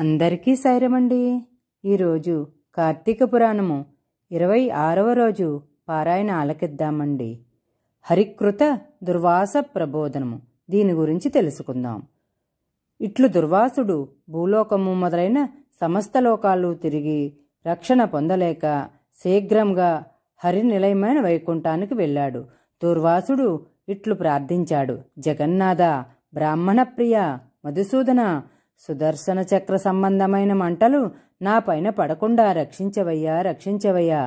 అందరికీ సైరమండి ఈరోజు కార్తీక పురాణము ఇరవై ఆరవ రోజు పారాయణ ఆలకిద్దామండి హరికృత దుర్వాస ప్రబోధనము దీని గురించి తెలుసుకుందాం ఇట్లు దుర్వాసుడు భూలోకము మొదలైన సమస్త లోకాలు తిరిగి రక్షణ పొందలేక శీఘ్రంగా హరినిలయమైన వైకుంఠానికి వెళ్ళాడు దుర్వాసుడు ఇట్లు ప్రార్థించాడు జగన్నాథ బ్రాహ్మణప్రియ మధుసూదన సుదర్శన చక్ర సంబంధమైన మంటలు నాపైన పడకుండా రక్షించవయ్యా రక్షించవయ్యా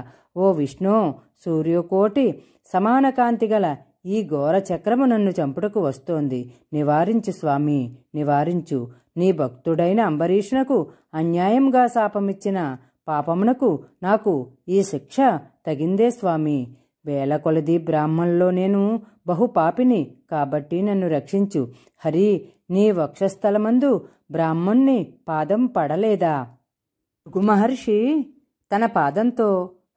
ఓ విష్ణు సూర్యకోటి సమాన కాంతి గల ఈ ఘోర చక్రము నన్ను చంపుటకు వస్తోంది నివారించు స్వామి నివారించు నీ భక్తుడైన అంబరీషునకు అన్యాయంగా శాపమిచ్చిన పాపమునకు నాకు ఈ శిక్ష తగిందే స్వామి వేల కొలది బ్రాహ్మణులో నేను బహుపాపిని కాబట్టి నన్ను రక్షించు హరి నీ వక్షస్థలమందు బ్రాహ్మణ్ణి పాదం పడలేదా భృగు మహర్షి తన పాదంతో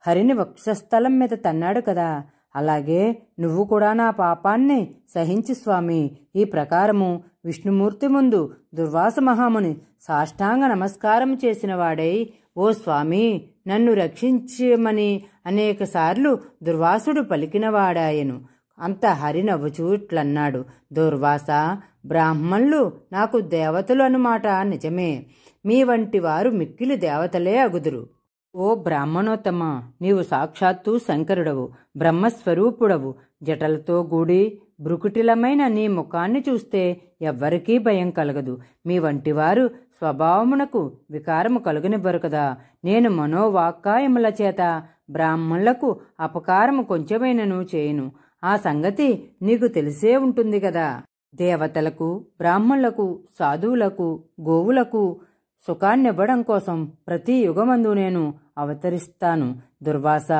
హరిని వక్షస్థలం మీద తన్నాడు కదా అలాగే నువ్వు కూడా నా పాపాన్ని సహించి స్వామి ఈ ప్రకారము విష్ణుమూర్తి ముందు దుర్వాస మహాముని సాష్టాంగ నమస్కారం చేసినవాడై ఓ స్వామి నన్ను రక్షించమని అనేకసార్లు దుర్వాసుడు పలికినవాడాయను అంత హరినవ్వుచూట్లన్నాడు దుర్వాస బ్రాహ్మణులు నాకు దేవతలు అన్నమాట నిజమే మీ వంటి వారు మిక్కిలి దేవతలే అగుదురు ఓ బ్రాహ్మణోత్తమ నీవు సాక్షాత్తు శంకరుడవు బ్రహ్మస్వరూపుడవు జటలతో గూడి బ్రుకుటిలమైన నీ ముఖాన్ని చూస్తే ఎవ్వరికీ భయం కలగదు మీ వంటివారు స్వభావమునకు వికారము కలుగునివ్వరు కదా నేను మనోవాక్కాయముల చేత బ్రాహ్మణులకు అపకారము కొంచెమైనను చేయను ఆ సంగతి నీకు తెలిసే ఉంటుంది కదా దేవతలకు బ్రాహ్మణులకు సాధువులకు గోవులకు సుఖాన్నివ్వడం కోసం ప్రతి యుగమందు నేను అవతరిస్తాను దుర్వాస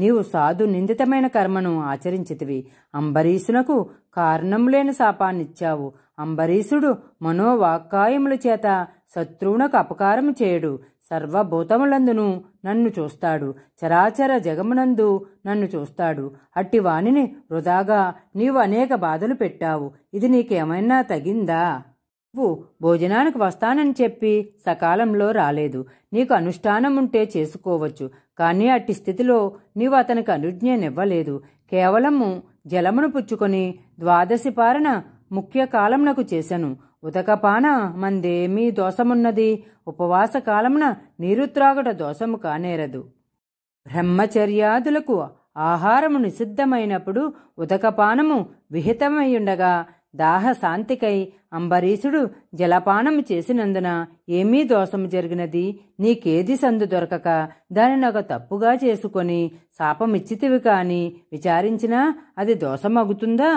నీవు సాధు నిందితమైన కర్మను ఆచరించితివి అంబరీషునకు కారణం లేని శాపాన్నిచ్చావు అంబరీషుడు మనోవాక్కాయముల చేత శత్రువునకు అపకారం చేయడు సర్వభూతములందును నన్ను చూస్తాడు చరాచర జగమునందు నన్ను చూస్తాడు అట్టి వాణిని వృధాగా నీవు అనేక బాధలు పెట్టావు ఇది నీకేమైనా తగిందా నువ్వు భోజనానికి వస్తానని చెప్పి సకాలంలో రాలేదు నీకు అనుష్ఠానం ఉంటే చేసుకోవచ్చు కానీ అట్టి స్థితిలో నీవు అతనికి అనుజ్ఞనివ్వలేదు కేవలము జలమును పుచ్చుకొని ద్వాదశి పారన ముఖ్య కాలంనకు చేశాను ఉదకపాన మందేమీ దోషమున్నది ఉపవాస కాలమున నీరు త్రాగుట దోషము కానేరదు బ్రహ్మచర్యాదులకు ఆహారము నిషిద్ధమైనప్పుడు ఉదకపానము దాహ శాంతికై అంబరీషుడు జలపానము చేసినందున ఏమీ దోషము జరిగినది నీకేది సందు దొరకక దానినొక తప్పుగా చేసుకొని శాపమిచ్చితివి కాని విచారించినా అది దోషమగుతుందా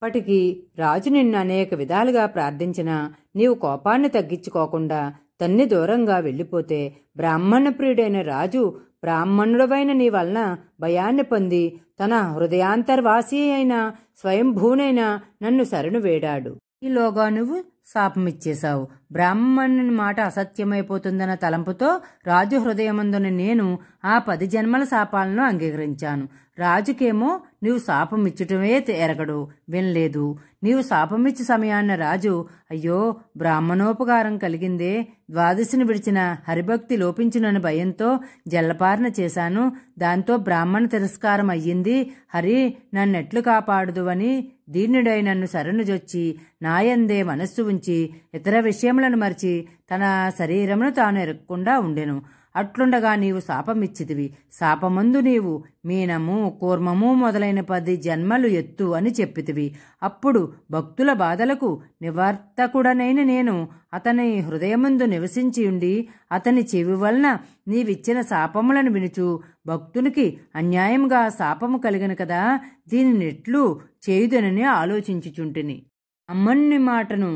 అప్పటికి రాజు నిన్ను అనేక విధాలుగా ప్రార్థించినా నీవు కోపాన్ని తగ్గించుకోకుండా తన్ని దూరంగా వెళ్ళిపోతే బ్రాహ్మణ ప్రియుడైన రాజు బ్రాహ్మణుడవైన నీ వలన భయాన్ని పొంది తన హృదయాంతర్వాసి అయిన స్వయంభూనైనా నన్ను శరణు వేడాడు ఈలోగా నువ్వు శాపమిచ్చేశావు బ్రాహ్మణుని మాట అసత్యమైపోతుందన్న తలంపుతో రాజు హృదయమందున నేను ఆ పది జన్మల శాపాలను అంగీకరించాను రాజుకేమో నీవు శాపమిచ్చుటమే ఎరగడు వినలేదు నీవు శాపమిచ్చి సమయాన్న రాజు అయ్యో బ్రాహ్మణోపకారం కలిగిందే ద్వాదశిని విడిచిన హరిభక్తి లోపించునని భయంతో జల్లపారణ చేశాను దాంతో బ్రాహ్మణ తిరస్కారం అయ్యింది హరి నన్నెట్లు కాపాడుదు అని దీనుడై నన్ను శరణుజొచ్చి నాయందే మనస్సు ఉంచి ఇతర విషయం పాపములను మరిచి తన శరీరమును తాను ఎరగకుండా ఉండెను అట్లుండగా నీవు శాపమిచ్చితివి శాపమందు నీవు మీనము కూర్మము మొదలైన పది జన్మలు ఎత్తు అని చెప్పితివి అప్పుడు భక్తుల బాధలకు నివార్తకుడనైన నేను అతని హృదయముందు నివసించి ఉండి అతని చెవి వలన నీవిచ్చిన శాపములను వినుచు భక్తునికి అన్యాయంగా శాపము కలిగిన కదా దీనినెట్లు చేయుదనని ఆలోచించుచుంటిని అమ్మన్ని మాటను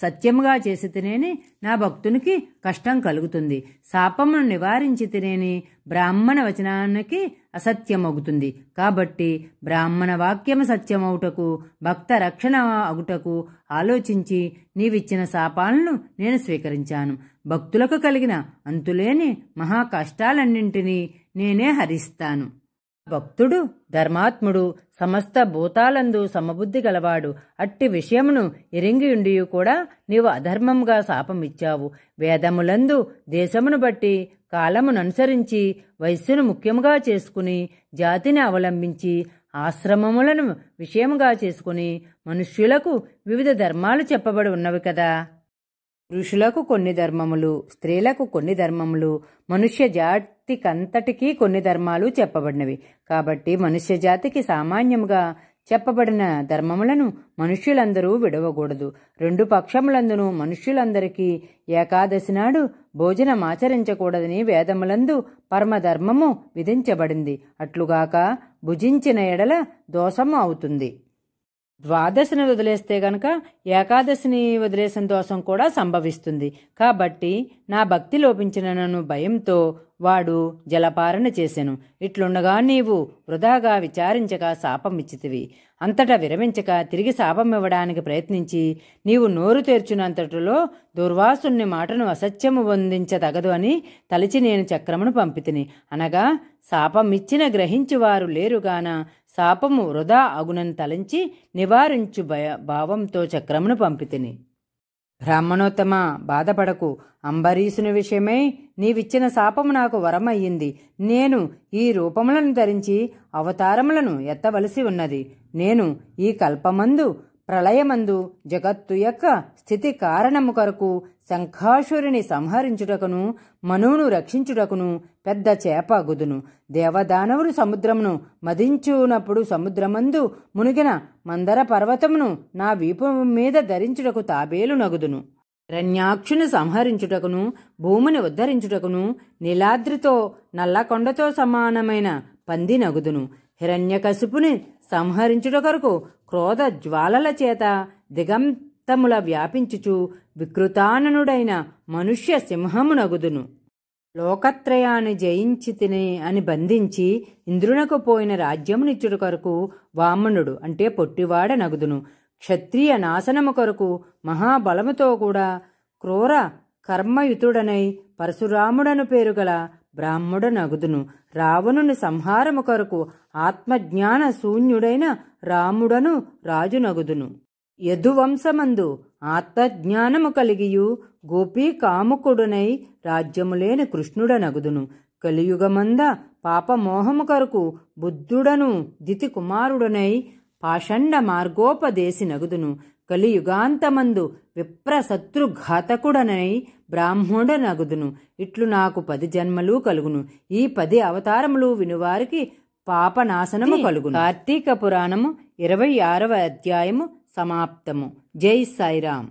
సత్యముగా చేసితేనేని నా భక్తునికి కష్టం కలుగుతుంది శాపమును నివారించితేనేని బ్రాహ్మణ వచనానికి అసత్యమగుతుంది కాబట్టి బ్రాహ్మణ వాక్యము సత్యమవుటకు భక్త రక్షణ అగుటకు ఆలోచించి నీవిచ్చిన శాపాలను నేను స్వీకరించాను భక్తులకు కలిగిన అంతులేని మహాకష్టాలన్నింటినీ నేనే హరిస్తాను భక్తుడు ధర్మాత్ముడు సమస్త భూతాలందు సమబుద్ధి గలవాడు అట్టి విషయమును ఎరింగియుండియు కూడా నీవు అధర్మంగా శాపమిచ్చావు వేదములందు దేశమును బట్టి కాలముననుసరించి వయస్సును ముఖ్యముగా చేసుకుని జాతిని అవలంబించి ఆశ్రమములను విషయముగా చేసుకుని మనుష్యులకు వివిధ ధర్మాలు చెప్పబడి ఉన్నవి కదా ఋషులకు కొన్ని ధర్మములు స్త్రీలకు కొన్ని ధర్మములు మనుష్య జాతికంతటికీ కొన్ని ధర్మాలు చెప్పబడినవి కాబట్టి మనుష్య జాతికి సామాన్యముగా చెప్పబడిన ధర్మములను మనుష్యులందరూ విడవకూడదు రెండు పక్షములందును మనుష్యులందరికీ ఏకాదశి నాడు భోజనమాచరించకూడదని వేదములందు పరమధర్మము విధించబడింది అట్లుగాక భుజించిన ఎడల దోషము అవుతుంది ద్వాదశిని వదిలేస్తే గనక ఏకాదశిని వదిలేసిన దోషం కూడా సంభవిస్తుంది కాబట్టి నా భక్తి లోపించిన నన్ను భయంతో వాడు జలపారణ చేశాను ఇట్లుండగా నీవు వృధాగా విచారించక శాపమిచ్చితివి అంతటా విరమించక తిరిగి శాపం ఇవ్వడానికి ప్రయత్నించి నీవు నోరు తెర్చునంతటిలో దుర్వాసుని మాటను అసత్యము వందించదగదు అని తలిచి నేను చక్రమును పంపితిని అనగా శాపమిచ్చిన గ్రహించువారు లేరుగాన శాపము వృధా అగునని తలంచి నివారించు భయ భావంతో చక్రమును పంపితిని బ్రాహ్మణోత్తమ బాధపడకు అంబరీసుని విషయమై నీవిచ్చిన శాపము నాకు వరమయ్యింది నేను ఈ రూపములను ధరించి అవతారములను ఎత్తవలసి ఉన్నది నేను ఈ కల్పమందు ప్రళయమందు జగత్తు యొక్క స్థితి కారణము కొరకు శంఖాసురుని సంహరించుటకును మనువును రక్షించుటకును పెద్ద చేపాగుదును దేవదానవులు సముద్రమును మదించునప్పుడు సముద్రమందు మునిగిన మందర పర్వతమును నా వీపు మీద ధరించుటకు తాబేలు నగుదును రణ్యాక్షుని సంహరించుటకును భూమిని ఉద్ధరించుటకును నీలాద్రితో నల్లకొండతో సమానమైన పంది నగుదును హిరణ్యకశిపుని సంహరించుట కొరకు క్రోధ జ్వాలల చేత దిగంతముల వ్యాపించుచు వికృతాననుడైన మనుష్య సింహమునగుదును లోకత్రయాన్ని జయించి తినే అని బంధించి ఇంద్రునకు పోయిన రాజ్యమునిచ్చుడు కొరకు వామనుడు అంటే పొట్టివాడ నగుదును క్షత్రియ నాశనము కొరకు మహాబలముతో కూడా క్రూర కర్మయుతుడనై పరశురాముడను పేరుగల నగుదును రావణుని సంహారము కొరకు ఆత్మజ్ఞాన శూన్యుడైన రాముడను రాజునగుదును యదువంశమందు ఆత్మజ్ఞానము కలిగియు కాముకుడునై రాజ్యములేని కృష్ణుడనగుదును కలియుగమంద పాపమోహము కొరకు బుద్ధుడను దితి కుమారుడునై పాషండ మార్గోపదేశి నగుదును కలియుగాంతమందు విప్రశత్రుఘాతకుడనై నగుదును ఇట్లు నాకు పది జన్మలు కలుగును ఈ పది అవతారములు వినువారికి పాపనాశనము కలుగును కార్తీక పురాణము ఇరవై ఆరవ అధ్యాయము సమాప్తము జై సాయిరామ్